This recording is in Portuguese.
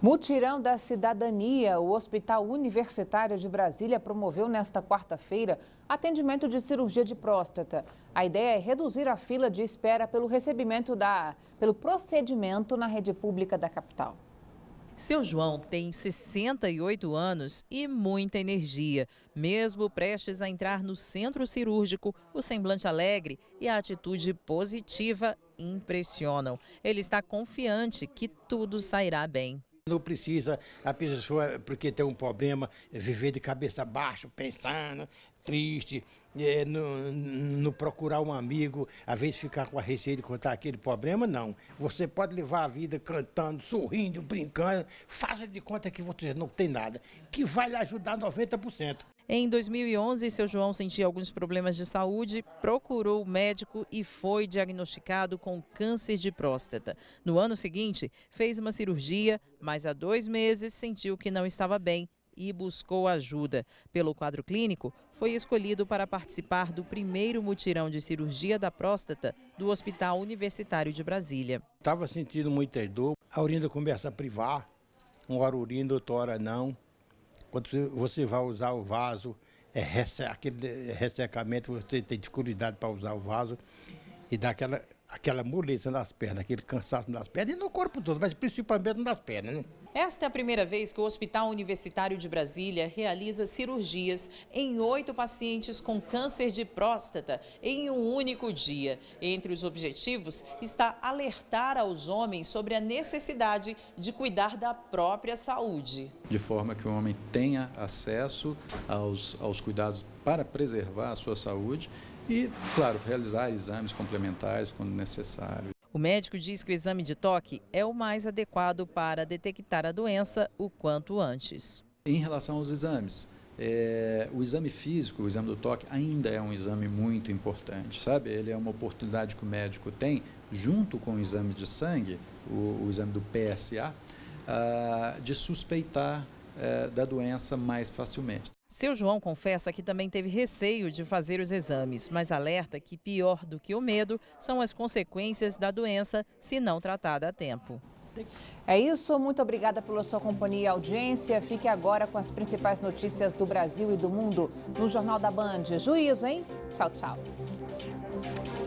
Mutirão da Cidadania, o Hospital Universitário de Brasília promoveu nesta quarta-feira atendimento de cirurgia de próstata. A ideia é reduzir a fila de espera pelo recebimento da pelo procedimento na rede pública da capital. Seu João tem 68 anos e muita energia. Mesmo prestes a entrar no centro cirúrgico, o semblante alegre e a atitude positiva impressionam. Ele está confiante que tudo sairá bem. Não precisa a pessoa, porque tem um problema, é viver de cabeça baixa, pensando, triste, é, no, no, procurar um amigo, às vezes ficar com a receita de contar aquele problema, não. Você pode levar a vida cantando, sorrindo, brincando, faça de conta que você não tem nada, que vai lhe ajudar 90%. Em 2011, seu João sentia alguns problemas de saúde, procurou o médico e foi diagnosticado com câncer de próstata. No ano seguinte, fez uma cirurgia, mas há dois meses sentiu que não estava bem e buscou ajuda. Pelo quadro clínico, foi escolhido para participar do primeiro mutirão de cirurgia da próstata do Hospital Universitário de Brasília. Estava sentindo muita dor, a urina começa a privar, uma hora urina, outra hora não. Quando você vai usar o vaso, é resse aquele é ressecamento, você tem dificuldade para usar o vaso e dá aquela, aquela moleza nas pernas, aquele cansaço nas pernas e no corpo todo, mas principalmente nas pernas. Né? Esta é a primeira vez que o Hospital Universitário de Brasília realiza cirurgias em oito pacientes com câncer de próstata em um único dia. Entre os objetivos está alertar aos homens sobre a necessidade de cuidar da própria saúde. De forma que o homem tenha acesso aos, aos cuidados para preservar a sua saúde e, claro, realizar exames complementares quando necessário. O médico diz que o exame de toque é o mais adequado para detectar a doença o quanto antes. Em relação aos exames, é, o exame físico, o exame do toque, ainda é um exame muito importante, sabe? Ele é uma oportunidade que o médico tem, junto com o exame de sangue, o, o exame do PSA, ah, de suspeitar eh, da doença mais facilmente. Seu João confessa que também teve receio de fazer os exames, mas alerta que pior do que o medo são as consequências da doença se não tratada a tempo. É isso, muito obrigada pela sua companhia e audiência. Fique agora com as principais notícias do Brasil e do mundo no Jornal da Band. Juízo, hein? Tchau, tchau.